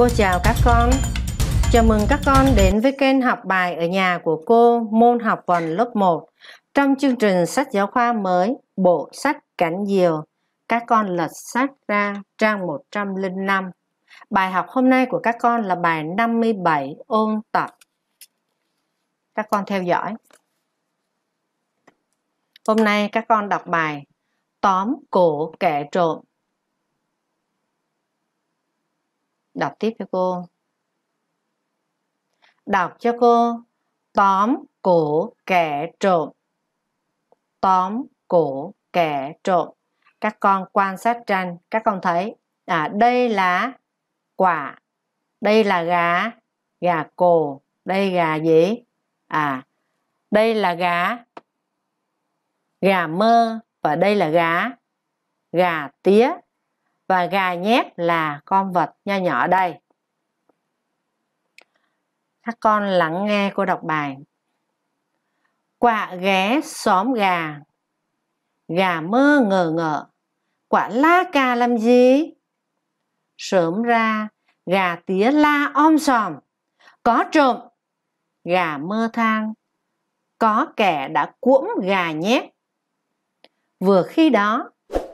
Cô chào các con. Chào mừng các con đến với kênh học bài ở nhà của cô môn học vần lớp 1. Trong chương trình sách giáo khoa mới Bộ sách Cảnh Diều, các con lật sách ra trang 105. Bài học hôm nay của các con là bài 57 ôn tập. Các con theo dõi. Hôm nay các con đọc bài Tóm cổ kẻ trộm Đọc tiếp cho cô. Đọc cho cô. Tóm cổ kẻ trộm. Tóm cổ kẻ trộm. Các con quan sát tranh, các con thấy à, đây là quả, đây là gà, gà cồ, đây gà gì? À, đây là gà, gà mơ và đây là gà, gà tía và gà nhét là con vật nho nhỏ đây các con lắng nghe cô đọc bài quạ ghé xóm gà gà mơ ngờ ngợ quả la cà làm gì sớm ra gà tía la om sòm có trộm gà mơ than có kẻ đã cuỗm gà nhét vừa khi đó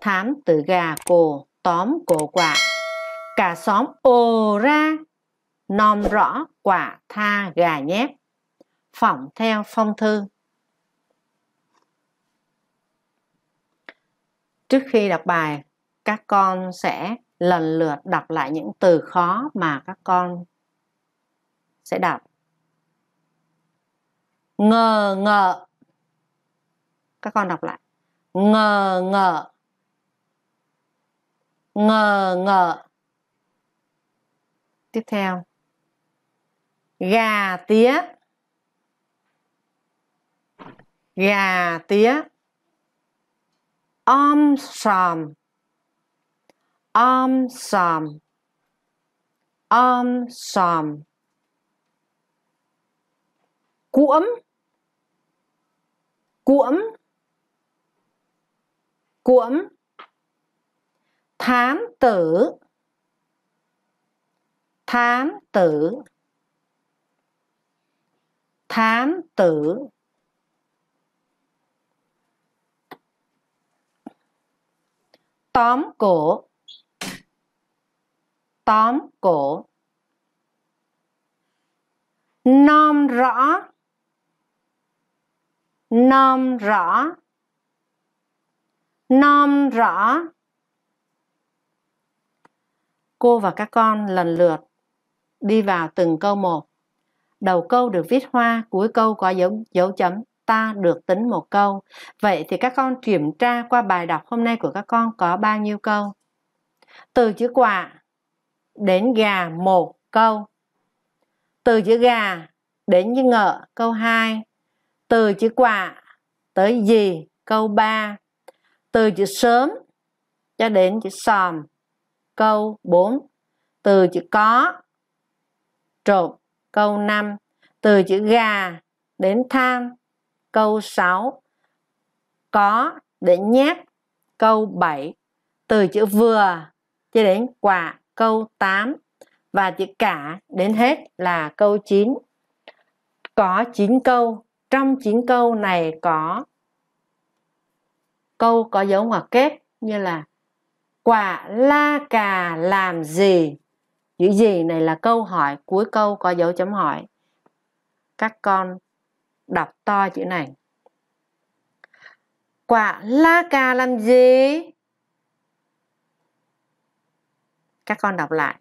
thám tử gà cồ tóm cổ quả cả xóm ồ ra nom rõ quả tha gà nhép phỏng theo phong thư trước khi đọc bài các con sẽ lần lượt đọc lại những từ khó mà các con sẽ đọc ngờ ngợ các con đọc lại ngờ ngợ ngờ ngờ tiếp theo gà tía gà tía om sòm om sòm om sòm cuỗm cuỗm cuỗm thám tử thám tử thám tử tóm cổ tóm cổ nom rõ nom rõ nom rõ cô và các con lần lượt đi vào từng câu một. Đầu câu được viết hoa, cuối câu có dấu, dấu chấm ta được tính một câu. Vậy thì các con kiểm tra qua bài đọc hôm nay của các con có bao nhiêu câu? Từ chữ quả đến gà một câu. Từ chữ gà đến chữ ngựa câu 2. Từ chữ quả tới gì câu 3. Từ chữ sớm cho đến chữ sòm câu 4 từ chữ có trột câu 5 từ chữ gà đến than câu 6 có đến nhét câu 7 từ chữ vừa cho đến quả câu 8 và chữ cả đến hết là câu 9 có 9 câu trong 9 câu này có câu có dấu ngoặc kép như là quả la cà làm gì chữ gì này là câu hỏi cuối câu có dấu chấm hỏi các con đọc to chữ này quả la cà làm gì các con đọc lại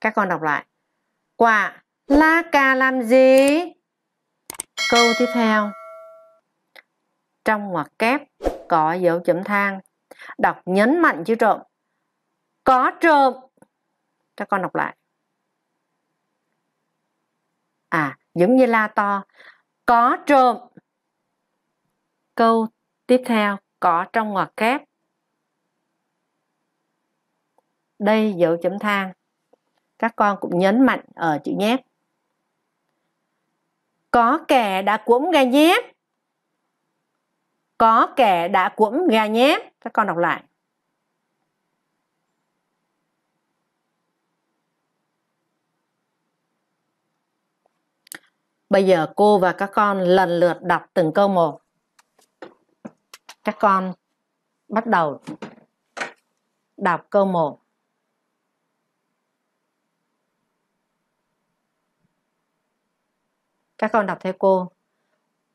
các con đọc lại quả la cà làm gì Câu tiếp theo Trong ngoặc kép có dấu chấm than Đọc nhấn mạnh chữ trộm Có trộm Các con đọc lại À giống như la to Có trộm Câu tiếp theo có trong ngoặc kép đây dấu chấm than các con cũng nhấn mạnh ở chữ nhép có kẻ đã cuỗm gà nhép có kẻ đã cuỗm gà nhép các con đọc lại Bây giờ cô và các con lần lượt đọc từng câu một. Các con bắt đầu đọc câu 1. Các con đọc theo cô.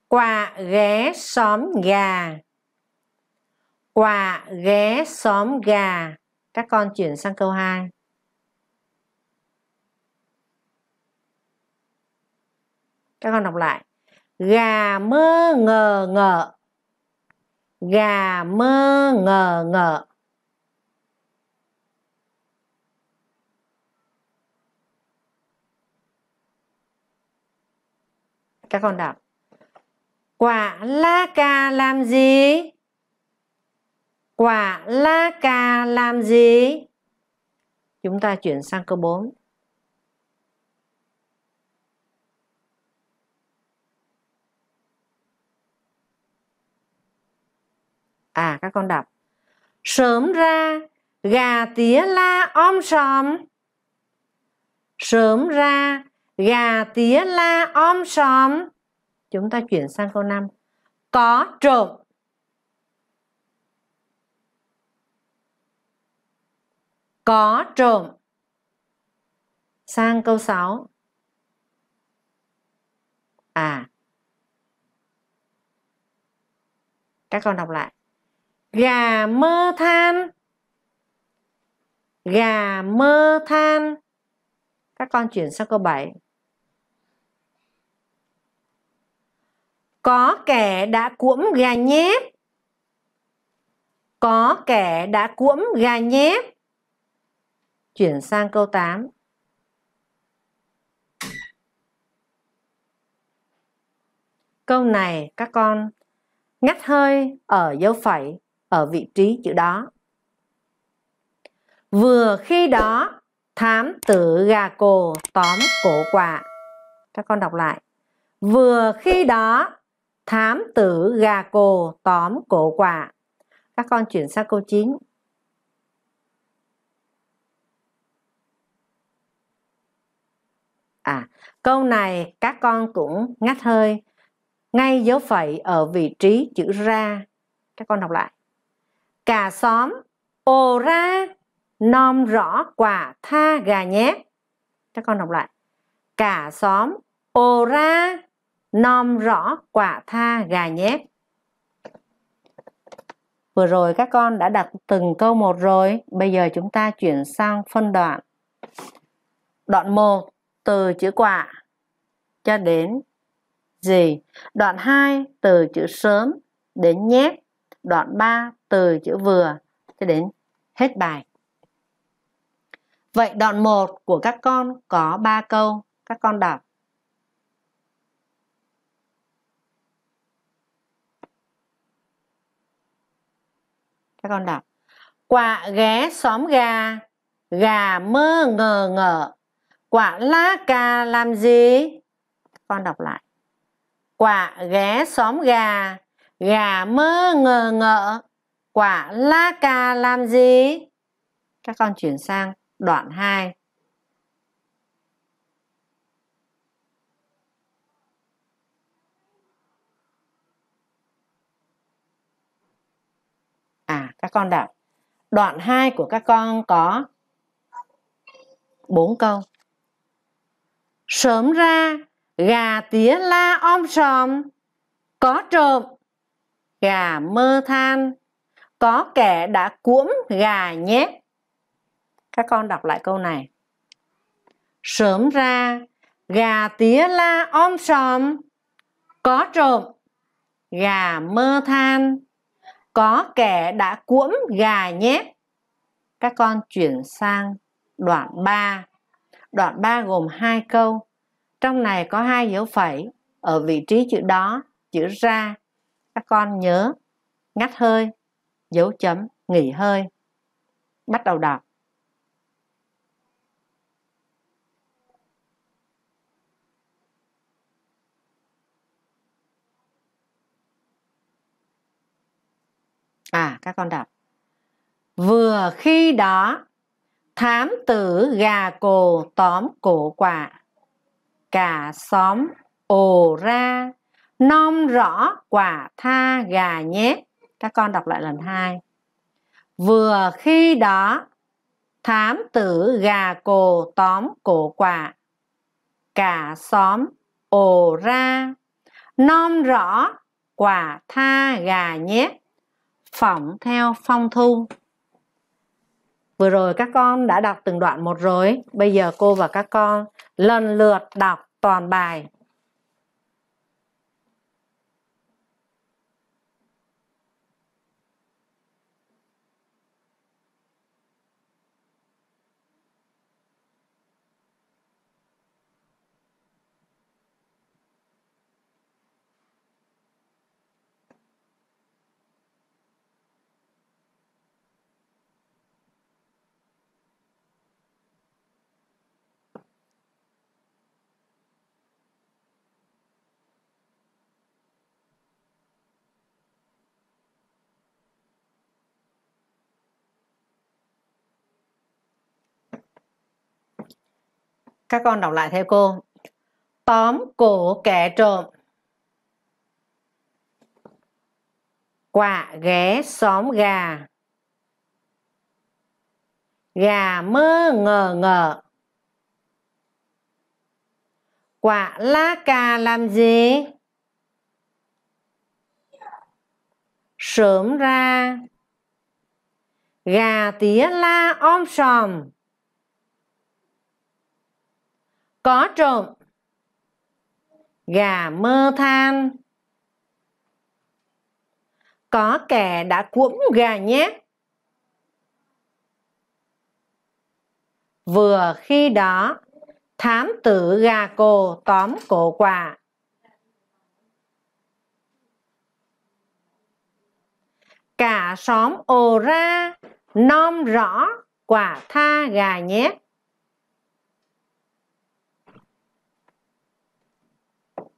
Quà ghé xóm gà. Quà ghé xóm gà. Các con chuyển sang câu 2. Các con đọc lại. Gà mơ ngờ ngợ. Gà mơ ngờ ngợ. các con đọc quả lá cà làm gì quả lá cà làm gì chúng ta chuyển sang câu 4 à các con đọc sớm ra gà tía la om sòm sớm ra gà tía la om sòm chúng ta chuyển sang câu 5 có trộm có trộm sang câu 6 à các con đọc lại gà mơ than gà mơ than các con chuyển sang câu 7 Có kẻ đã cuỗm gà nhép. Có kẻ đã cuỗm gà nhép. Chuyển sang câu 8. Câu này các con ngắt hơi ở dấu phẩy ở vị trí chữ đó. Vừa khi đó thám tử gà cồ tóm cổ quạ. Các con đọc lại. Vừa khi đó thám tử gà cồ tóm cổ quả các con chuyển sang câu 9 à câu này các con cũng ngắt hơi ngay dấu phẩy ở vị trí chữ ra các con đọc lại Cả xóm ồ ra nom rõ quả tha gà nhé các con đọc lại cả xóm ồ ra nom rõ quả tha gà nhét vừa rồi các con đã đặt từng câu một rồi bây giờ chúng ta chuyển sang phân đoạn đoạn 1 từ chữ quả cho đến gì đoạn 2 từ chữ sớm đến nhét đoạn 3 từ chữ vừa cho đến hết bài Vậy đoạn 1 của các con có 3 câu, các con đọc. các con đọc quả ghé xóm gà gà mơ ngờ ngờ quả lá cà làm gì con đọc lại quả ghé xóm gà gà mơ ngờ ngợ quả lá cà làm gì các con chuyển sang đoạn 2 các con đọc đoạn 2 của các con có 4 câu sớm ra gà tía la om sòm có trộm gà mơ than có kẻ đã cuỗm gà nhét các con đọc lại câu này sớm ra gà tía la om sòm có trộm gà mơ than có kẻ đã cuỗm gà nhé các con chuyển sang đoạn 3 đoạn 3 gồm hai câu trong này có hai dấu phẩy ở vị trí chữ đó chữ ra các con nhớ ngắt hơi dấu chấm nghỉ hơi bắt đầu đọc à các con đọc vừa khi đó thám tử gà cồ tóm cổ quả cả xóm ồ ra nom rõ quả tha gà nhé các con đọc lại lần hai vừa khi đó thám tử gà cồ tóm cổ quả cả xóm ồ ra nom rõ quả tha gà nhé phỏng theo phong thu vừa rồi các con đã đọc từng đoạn một rồi bây giờ cô và các con lần lượt đọc toàn bài các con đọc lại theo cô tóm cổ kẻ trộm quạ ghé xóm gà gà mơ ngờ ngờ quạ lá cà làm gì sớm ra gà tía la om sòm có trộm gà mơ than có kẻ đã cuỗng gà nhé vừa khi đó thám tử gà cồ tóm cổ quả cả xóm ồ ra nom rõ quả tha gà nhét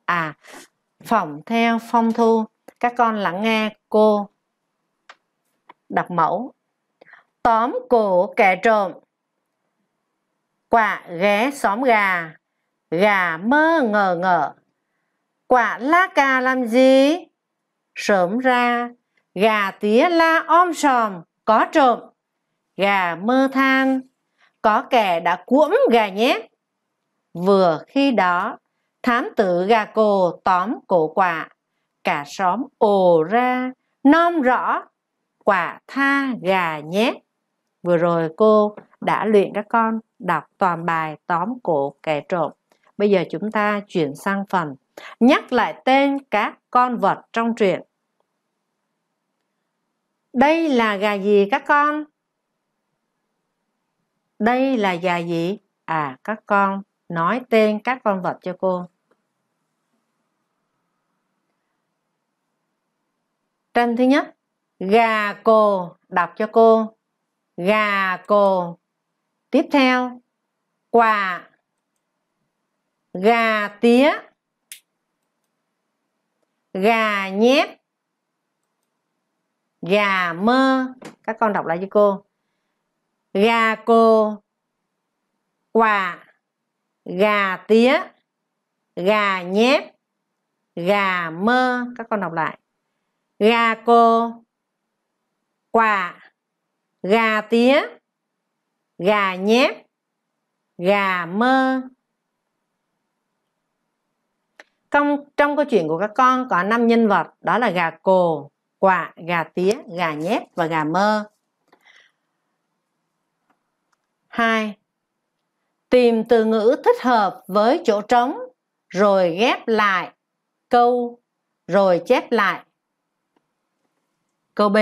à phỏng theo phong thu các con lắng nghe cô đọc mẫu tóm cổ kẻ trộm quả ghé xóm gà gà mơ ngờ ngờ quả lá cà làm gì sớm ra gà tía la om sòm có trộm gà mơ than có kẻ đã cuỗm gà nhé vừa khi đó thám tử gà cồ tóm cổ quả cả xóm ồ ra nom rõ quả tha gà nhé vừa rồi cô đã luyện các con đọc toàn bài tóm cổ kẻ trộm bây giờ chúng ta chuyển sang phần nhắc lại tên các con vật trong truyện đây là gà gì các con đây là gà gì à các con nói tên các con vật cho cô tranh thứ nhất gà cồ đọc cho cô gà cồ tiếp theo quà gà tía gà nhép gà mơ các con đọc lại cho cô gà cô quà gà tía gà nhép gà mơ các con đọc lại gà cô quả gà tía gà nhép gà mơ trong trong câu chuyện của các con có năm nhân vật đó là gà cồ quả, gà tía gà nhép và gà mơ hai tìm từ ngữ thích hợp với chỗ trống rồi ghép lại câu rồi chép lại câu b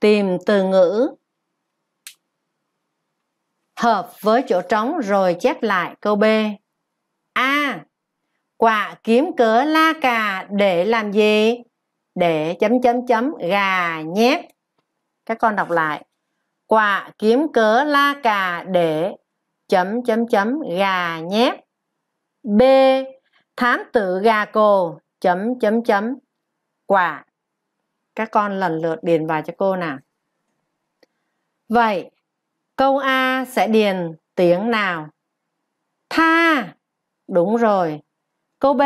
tìm từ ngữ hợp với chỗ trống rồi chép lại câu b a quả kiếm cớ la cà để làm gì để chấm chấm chấm gà nhép các con đọc lại quả kiếm cớ la cà để chấm chấm chấm gà nhép. b thám tử gà cồ chấm chấm chấm quả các con lần lượt điền vào cho cô nào vậy câu a sẽ điền tiếng nào tha đúng rồi câu b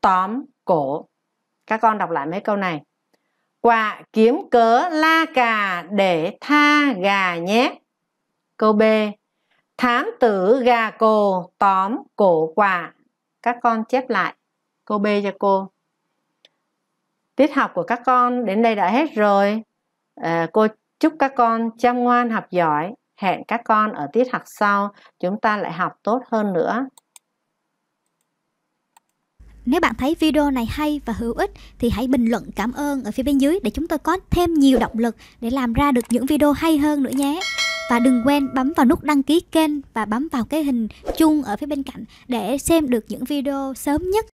tóm cổ các con đọc lại mấy câu này Quả kiếm cớ la cà để tha gà nhép. Câu B Thám tử gà cô tóm cổ quả Các con chép lại Câu B cho cô Tiết học của các con đến đây đã hết rồi à, Cô chúc các con chăm ngoan học giỏi Hẹn các con ở tiết học sau Chúng ta lại học tốt hơn nữa nếu bạn thấy video này hay và hữu ích thì hãy bình luận cảm ơn ở phía bên dưới để chúng tôi có thêm nhiều động lực để làm ra được những video hay hơn nữa nhé và đừng quên bấm vào nút đăng ký kênh và bấm vào cái hình chuông ở phía bên cạnh để xem được những video sớm nhất